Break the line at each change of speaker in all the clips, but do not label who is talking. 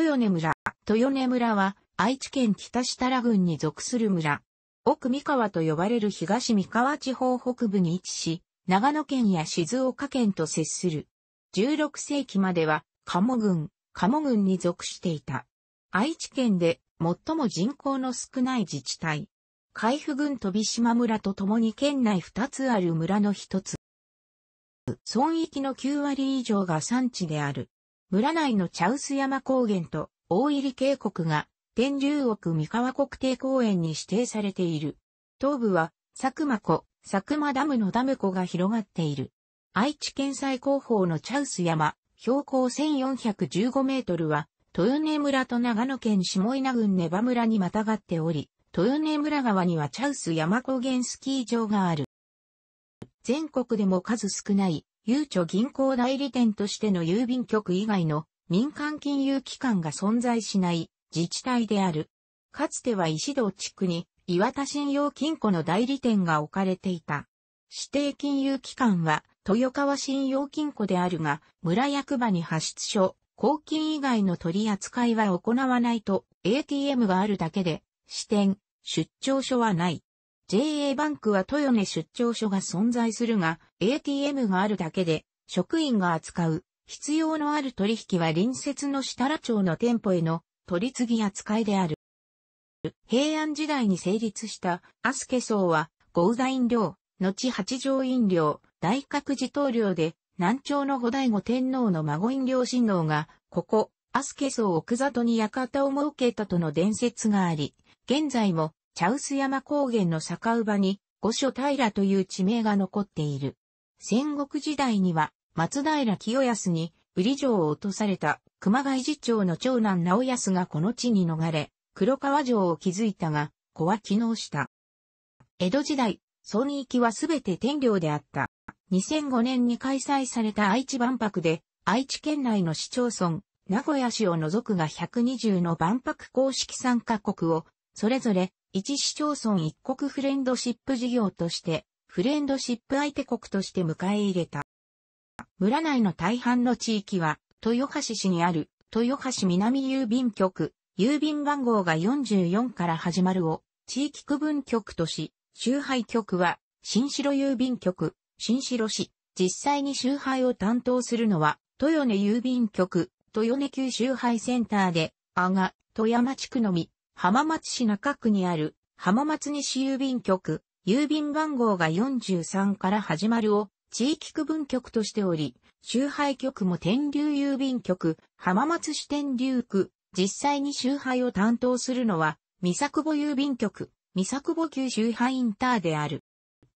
豊根村。豊根村は愛知県北設楽郡に属する村。奥三河と呼ばれる東三河地方北部に位置し、長野県や静岡県と接する。16世紀までは鴨郡、鴨郡に属していた。愛知県で最も人口の少ない自治体。海部郡飛島村と共に県内2つある村の一つ。村域の9割以上が産地である。村内の茶臼山高原と大入渓谷が天竜奥三河国定公園に指定されている。東部は佐久間湖、佐久間ダムのダム湖が広がっている。愛知県最高峰の茶臼山、標高1415メートルは、豊根村と長野県下稲郡根場村にまたがっており、豊根村川には茶臼山高原スキー場がある。全国でも数少ないゆうちょ銀行代理店としての郵便局以外の民間金融機関が存在しない自治体である。かつては石堂地区に岩田信用金庫の代理店が置かれていた。指定金融機関は豊川信用金庫であるが、村役場に発出所、公金以外の取り扱いは行わないと ATM があるだけで、支店、出張所はない。JA バンクは豊根出張所が存在するが、ATM があるだけで、職員が扱う、必要のある取引は隣接の設楽町の店舗への取り次ぎ扱いである。平安時代に成立したアスケ荘は、豪座飲料、後八条飲料、大覚寺東領で、南朝の保醍醐天皇の孫飲料親王が、ここ、アスケ荘奥里に館を設けたとの伝説があり、現在も茶臼山高原の酒馬に、五所平という地名が残っている。戦国時代には、松平清康に、売り城を落とされた熊谷寺町の長男直康がこの地に逃れ、黒川城を築いたが、子は機能した。江戸時代、村域はすべて天領であった。2005年に開催された愛知万博で、愛知県内の市町村、名古屋市を除くが120の万博公式参加国を、それぞれ一市町村一国フレンドシップ事業として、フレンドシップ相手国として迎え入れた。村内の大半の地域は、豊橋市にある、豊橋南郵便局、郵便番号が44から始まるを、地域区分局とし、周配局は、新城郵便局、新城市、実際に周配を担当するのは、豊根郵便局、豊根旧周配センターで、阿賀、富山地区のみ、浜松市中区にある浜松西郵便局、郵便番号が43から始まるを地域区分局としており、周配局も天竜郵便局、浜松市天竜区、実際に周配を担当するのは、三作保郵便局、三作保旧周配インターである。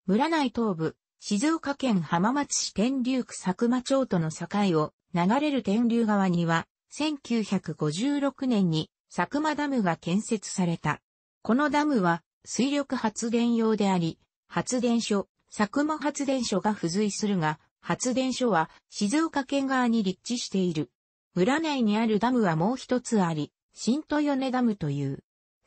村内東部、静岡県浜松市天竜区佐久間町との境を流れる天竜川には、1956年に佐久間ダムが建設された。このダムは水力発電用であり、発電所、佐久間発電所が付随するが、発電所は静岡県側に立地している。村内にあるダムはもう一つあり、新豊根ダムという。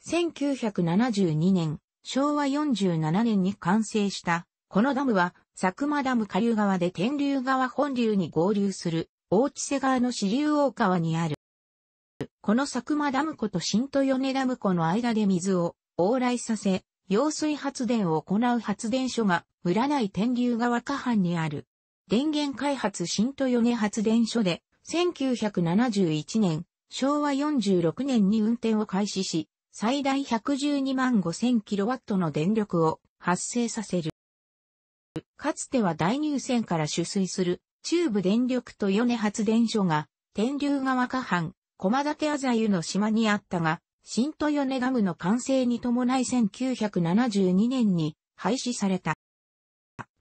1972年、昭和47年に完成した、このダムは、佐久間ダム下流側で天竜川本流に合流する、大千瀬川の支流大川にある。この佐久間ダム湖と新豊根ダム湖の間で水を往来させ、揚水発電を行う発電所が村内天竜川下畔にある。電源開発新豊根発電所で、1971年、昭和46年に運転を開始し、最大112万5000キロワットの電力を発生させる。かつては大入線から取水する中部電力と米発電所が天竜川下畔駒立あざゆの島にあったが、新豊根ダムの完成に伴い1972年に廃止された。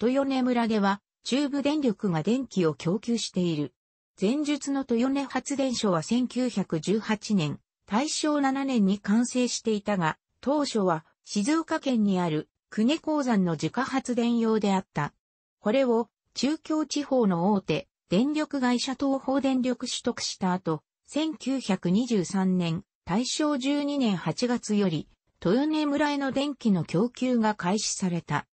豊根村では、中部電力が電気を供給している。前述の豊根発電所は1918年、大正7年に完成していたが、当初は静岡県にある久根鉱山の自家発電用であった。これを中京地方の大手電力会社東方電力取得した後、1923年、大正12年8月より、豊根村への電気の供給が開始された。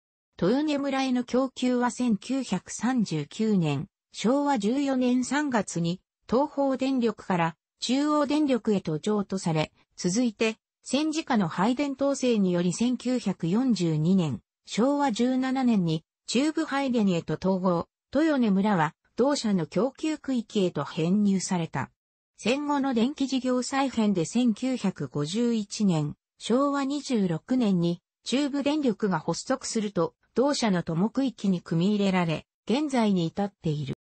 豊根村への供給は1939年、昭和14年3月に、東方電力から中央電力へと譲渡され、続いて、戦時下の配電統制により1942年、昭和17年に中部配電へと統合、豊根村は同社の供給区域へと編入された。戦後の電気事業再編で1951年、昭和26年に中部電力が発足すると、同社の友区域に組み入れられ、現在に至っている。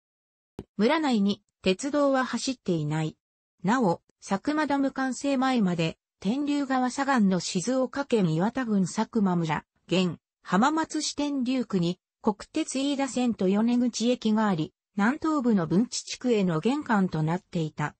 村内に鉄道は走っていない。なお、佐久間ダム完成前まで、天竜川左岸の静岡県岩田郡佐久間村、現、浜松市天竜区に、国鉄飯田線と米口駅があり、南東部の文地地区への玄関となっていた。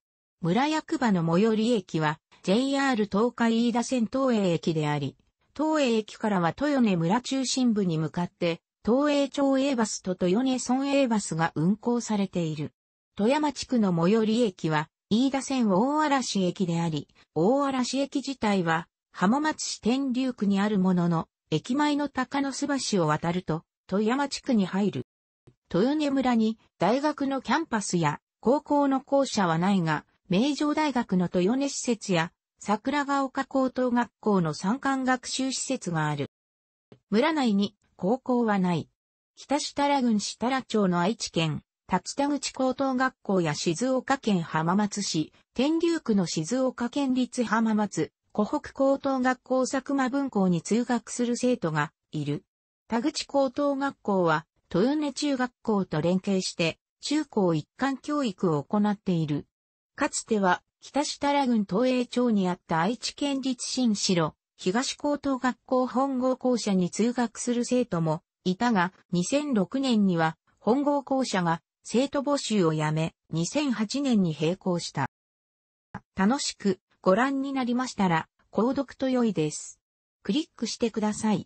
村役場の最寄り駅は JR 東海飯田線東映駅であり、東映駅からは豊根村中心部に向かって、東映町営バスと豊根村営バスが運行されている。富山地区の最寄り駅は、飯田線大嵐駅であり、大嵐駅自体は、浜松市天竜区にあるものの、駅前の高野巣橋を渡ると、富山地区に入る。豊根村に大学のキャンパスや高校の校舎はないが、名城大学の豊根施設や、桜ヶ丘高等学校の参観学習施設がある。村内に高校はない。北設楽郡設楽町の愛知県、立田口高等学校や静岡県浜松市、天竜区の静岡県立浜松、湖北高等学校佐久間分校に通学する生徒がいる。田口高等学校は豊根中学校と連携して中高一貫教育を行っている。かつては、北設楽郡東栄町にあった愛知県立新城、東高等学校本郷校舎に通学する生徒もいたが、2006年には本郷校舎が生徒募集をやめ、2008年に閉校した。楽しくご覧になりましたら、購読と良いです。クリックしてください。